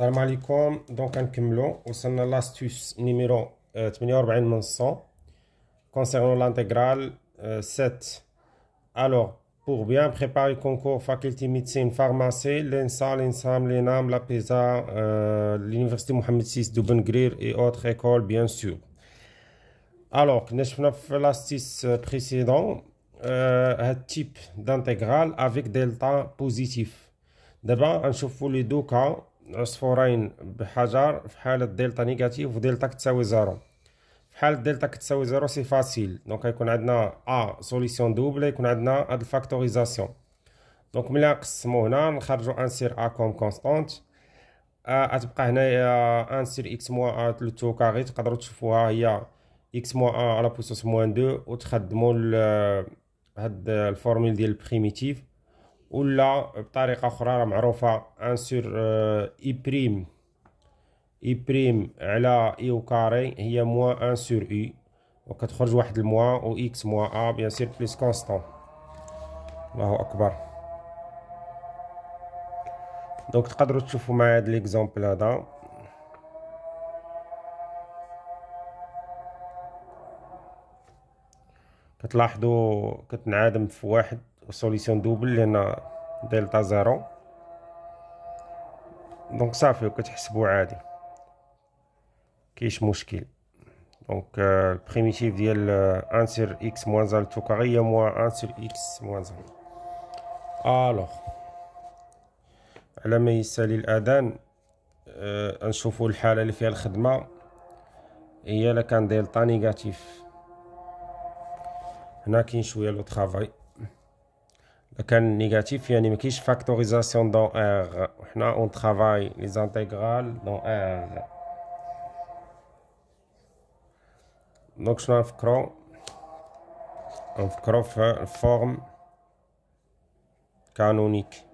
السلام donc دونك نكملو وصلنا لاستوس نيميرو l'astuce numéro 100 euh, concernant l'intégrale 7 euh, alors pour bien préparer le concours faculté médecine pharmacie l'INSA l'INSAM l'INAM la PESA euh, l'université Mohamed VI de Bengrir et autres écoles bien sûr alors نشفنا في fait précédent précédente, un type d'intégrale avec delta positif d'abord on chauffe les deux cas عصفورين بحجر في حالة دلتا نيجاتيف ودلتا كتساوي زيرو في حالة دلتا كتساوي زيرو سي فاسيل دونك غيكون عندنا ا سوليسيون دوبل يكون عندنا هاد الفاكتوريزاسيون دونك ملي نقسمو هنا نخرجو ان سير ا كوم كونستانت ا تبقى هنايا سير اكس موان ا لو تو كاري تقدرو تشوفوها هي اكس موان ا على بوسوس موان دو وتخدمو هاد الفورميل ديال البريميتيف ولا بطريقه اخرى راه معروفه ان سور اي بريم اي بريم على اي كاري هي موا ان سور اي وكتخرج واحد الموا و اكس موا ا بيان سير بليس كونستون الله اكبر دونك تقدروا تشوفوا معايا هاد ليكزومبل هذا كتلاحظوا كتنعدم في واحد سوليسيون دوبل لان دلتا زيرو دونك صافي وكتحسبو عادي كاينش مشكل دونك البريميتيف ديال ان سير اكس موان زالتو كاري موان موان سير اكس موان زال الوغ على ما يسالي الاذان أه نشوفو الحاله اللي فيها الخدمه هي لا كان دلتا نيجاتيف هنا كاين شويه لو طرافاي Le négatif, il y a une factorisation dans R. Maintenant, on travaille les intégrales dans R. Donc, je suis faire une forme canonique.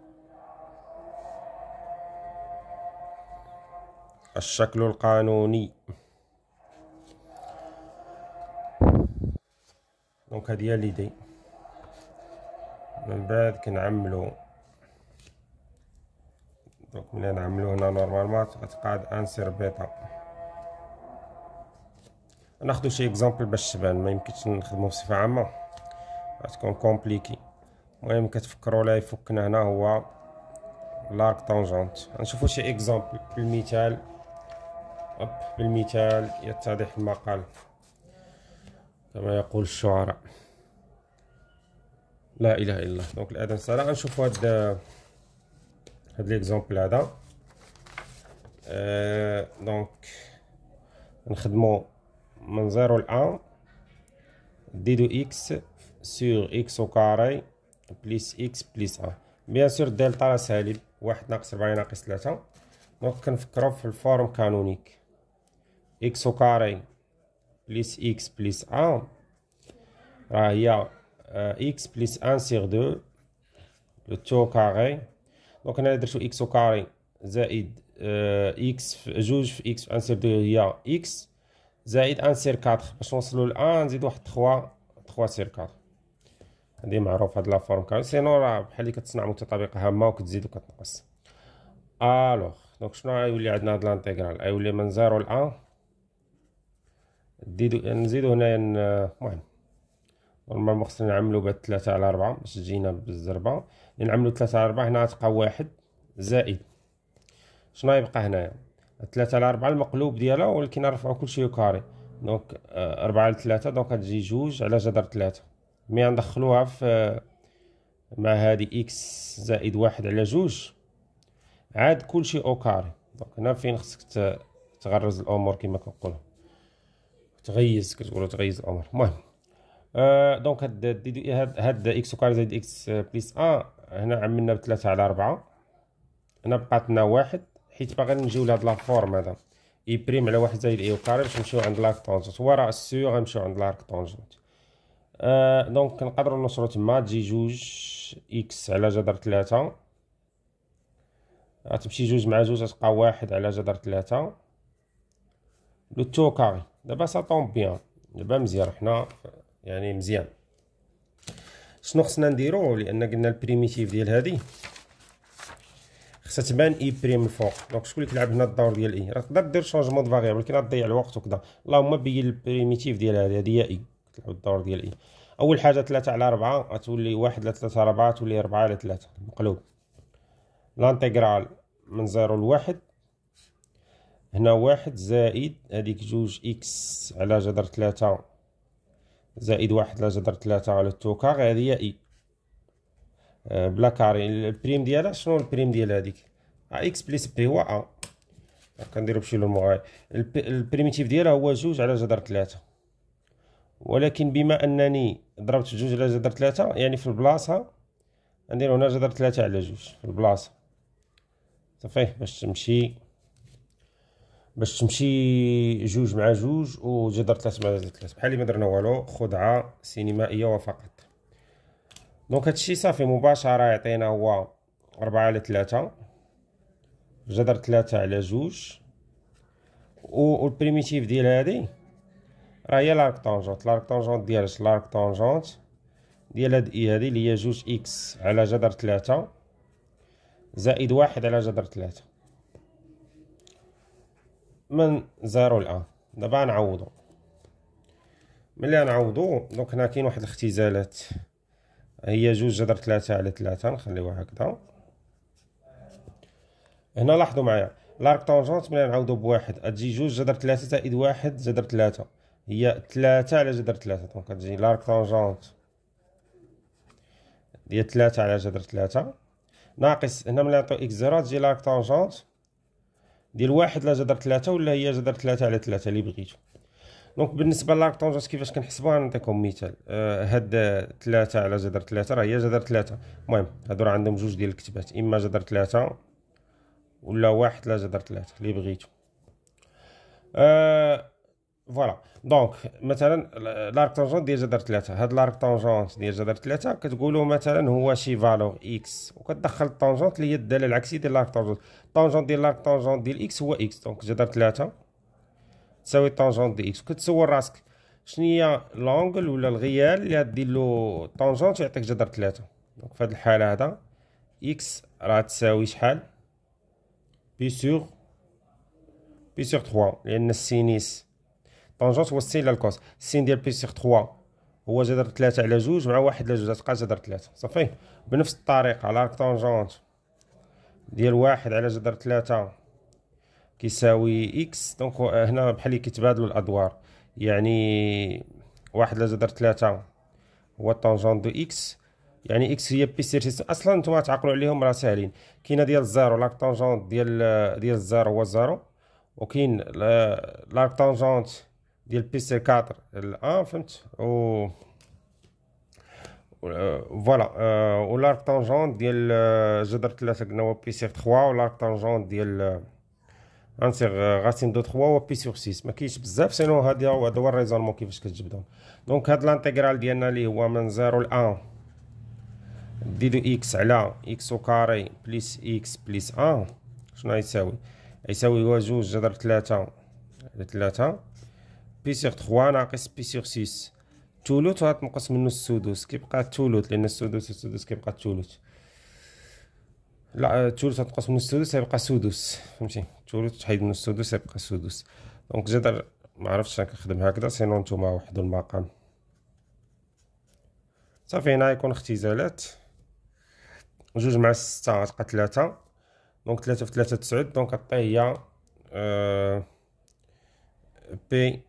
Chaque l'heure canonique. Donc, il y a l'idée. من بعد كنعملو دونك ملي نعملو هنا نورمالمون غتقعد انسير بيتا ناخدو شي اكزامبل باش تبان ما يمكنش نخدمو بصفه عامه غتكون كومبليكي المهم كتفكروا لا يفكنا هنا هو لارك طونجونت غنشوفو شي اكزامبل بالمثال أب بالمثال يتضح المقال كما يقول الشعراء لا اله الا الله دونك الان سالا غنشوفو هاد هاد ليكزومبل هذا أه دونك نخدمو من زيرو لأن دي دو اكس سور اكس او كاري بليس اكس بليس ان بيان سور دلتا راه سالب واحد ناقص ربعين ناقص ثلاثة دونك كنفكرو في الفورم كانونيك اكس او كاري بليس اكس بليس ان راه هي اكس بلس ان سيغ دو لو تو كاري دونك انا درتو اكس او كاري زائد اكس في جوج في اكس في ان سيغ دو هي اكس زائد ان سير 4 باش نوصلو لان نزيد واحد 3 3 سير 4 هادي معروف هاد لا فورم كاري سينو راه بحال اللي كتصنع متطابقه هامه وكتزيد وكتنقص الوغ دونك شنو غيولي عندنا هاد لانتيغرال غيولي من زيرو لان نزيدو هنايا المهم نورمالمون خصنا نعملو بهاد تلاتة على ربعة باش تجينا بالزربة يعني نعملو تلاتة على ربعة هنا غتبقى واحد زائد شنو يبقى هنايا تلاتة على ربعة المقلوب ديالها ولكن نرفعو كلشي كاري دونك آه، ربعة لتلاتة دونك غتجي جوج على جدر تلاتة مي ندخلوها في آه، مع هادي اكس زائد واحد على جوج عاد كلشي او كاري دونك هنا فين خصك تغرز الامور كيما كنقولو تغيز كتقولو تغيز الامور المهم آه، دونك هاد هاد هاد اكس كوار زائد اكس آه، بليس ان آه هنا عملنا بثلاثة على ربعة هنا بقات لنا واحد حيت باغي نجيو لهاد لافورم هذا اي بريم على واحد زائد اي كوار باش نمشيو عند لارك طونجونت هو راه سيغ غنمشيو عند لارك طونجونت آه دونك نقدروا نوصلوا تما تجي جوج اكس على جذر ثلاثة غتمشي آه، جوج مع جوج غتبقى واحد على جذر ثلاثة لو تو كاري دابا سا طون بيان دابا مزيان حنا يعني مزيان شنو خصنا نديرو لان قلنا البريميتيف ديال هادي خصها تبان اي بريم الفوق دونك شكون اللي كيلعب هنا الدور ديال اي e؟ راه تقدر دير شونجمون دو فاريابل ولكن غتضيع الوقت وكذا اللهم بين البريميتيف ديال هادي هادي اي e. كتلعب الدور ديال اي e. اول حاجه 3 على 4 غتولي 1 على 3 4 تولي 4 على 3 مقلوب لانتيغرال من 0 ل 1 هنا واحد زائد هذيك جوج اكس على جذر 3 زائد واحد على جدر ثلاثة على تو كاغ هي اي آه، بلا كاري البريم ديالها شنو البريم ديال هذيك اكس آه، بليس بي هو ا آه. كنديرو بشي لون مغاي البريميتيف ديالها هو جوج على جدر ثلاثة ولكن بما انني ضربت جوج على جدر ثلاثة يعني في البلاصة غندير هنا جدر ثلاثة على جوج في البلاصة صافي باش تمشي باش تمشي جوج مع جوج وجدر ثلاث مع ثلاث بحال اللي ما درنا والو خدعه سينمائيه وفقط دونك هادشي صافي مباشره يعطينا هو ربعة على 3 جدر 3 على جوج و البريميتيف ديال هادي راه هي لارك طونجونت لارك طونجونت ديال لارك طونجونت ديال هاد اي هادي اللي هي جوج اكس على جدر 3 زائد واحد على جدر 3 من زيرو الان دابا غنعوضو ملي غنعوضو دونك هنا كاين واحد الاختزالات هي جوج جذر ثلاثة على ثلاثة نخليوها هكذا هنا لاحظوا معايا لارك طونجونت ملي نعوضو بواحد تجي جوج جذر ثلاثة زائد واحد جذر ثلاثة هي ثلاثة على جذر ثلاثة دونك تجي لارك طونجونت هي ثلاثة على جذر ثلاثة ناقص هنا ملي نعطيو اكس زيرو تجي لارك طونجونت ديال واحد لا جدر ثلاثة ولا هي جدر ثلاثة على ثلاثة اللي بغيتو دونك بالنسبة لاكتونجونس كيفاش كنحسبوها نعطيكم مثال آه هاد ثلاثة على جدر ثلاثة راه هي جدر ثلاثة المهم هادو راه عندهم جوج ديال الكتبات إما جدر ثلاثة ولا واحد لا جدر ثلاثة اللي بغيتو آه فوالا دونك مثلا لارك تانجونت ديال جذر ثلاثة هاد لارك تانجونت ديال جذر ثلاثة كتقولوا مثلا هو شي فالور اكس وكتدخل التانجونت اللي هي الدالة العكسية ديال لارك تانجونت التانجونت ديال لارك تانجونت ديال اكس هو اكس دونك جذر ثلاثة تساوي التانجونت ديال اكس كتسول راسك شنو هي لونغل ولا الغيال اللي غديرلو له و يعطيك جذر ثلاثة دونك في هاد الحالة هذا اكس راه تساوي شحال بي سور بي سور 3 لان السينيس طونجونس هو السين للكوس السين ديال بي سيغ 3 هو جذر 3 على 2 مع واحد على 2 تبقى جذر 3 صافي بنفس الطريقه على طونجونس ديال واحد على جذر 3 كيساوي اكس دونك هنا بحال كيتبادلوا الادوار يعني واحد على جذر 3 هو طونجون دو اكس يعني اكس هي بي سير اصلا نتوما تعقلوا عليهم راه ساهلين كاينه ديال الزيرو لاك طونجون ديال ديال الزيرو هو الزيرو وكاين لاك طونجونت ديال بي سي 4 الان فهمت و فوالا آه، و لارك طونجون ديال آه، جدر 3 قلنا هو بي سي 3 لارك طونجون ديال غنسيغ غاسين دو 3 و بي سيغ 6 ما كاينش بزاف سينو هذا هو هذا هو الريزونمون كيفاش كتجبدهم دونك هاد لانتيغرال ديالنا اللي هو من 0 ل 1 دو اكس على اكس او كاري بليس اكس بليس 1 شنو يساوي يساوي هو جوج جدر 3 على 3 بي سيغ 3 ناقص بي سيغ 6 الثلث غتنقص منه السدس كيبقى الثلث لان السدس والسدس كيبقى الثلث لا الثلث غتنقص منه السدس غيبقى سدس فهمتي الثلث تحيد منه السدس غيبقى سدس دونك جدر ما عرفتش انا كنخدم هكذا سينو نتوما وحدوا المقام صافي هنا يكون اختزالات جوج مع ستة غتبقى ثلاثة دونك ثلاثة في ثلاثة تسعود دونك غطي هي أه بي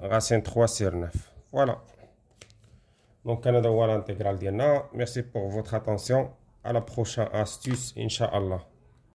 racine 3 sur 9 voilà donc on a l'intégrale d'Yana merci pour votre attention à la prochaine astuce Inch'Allah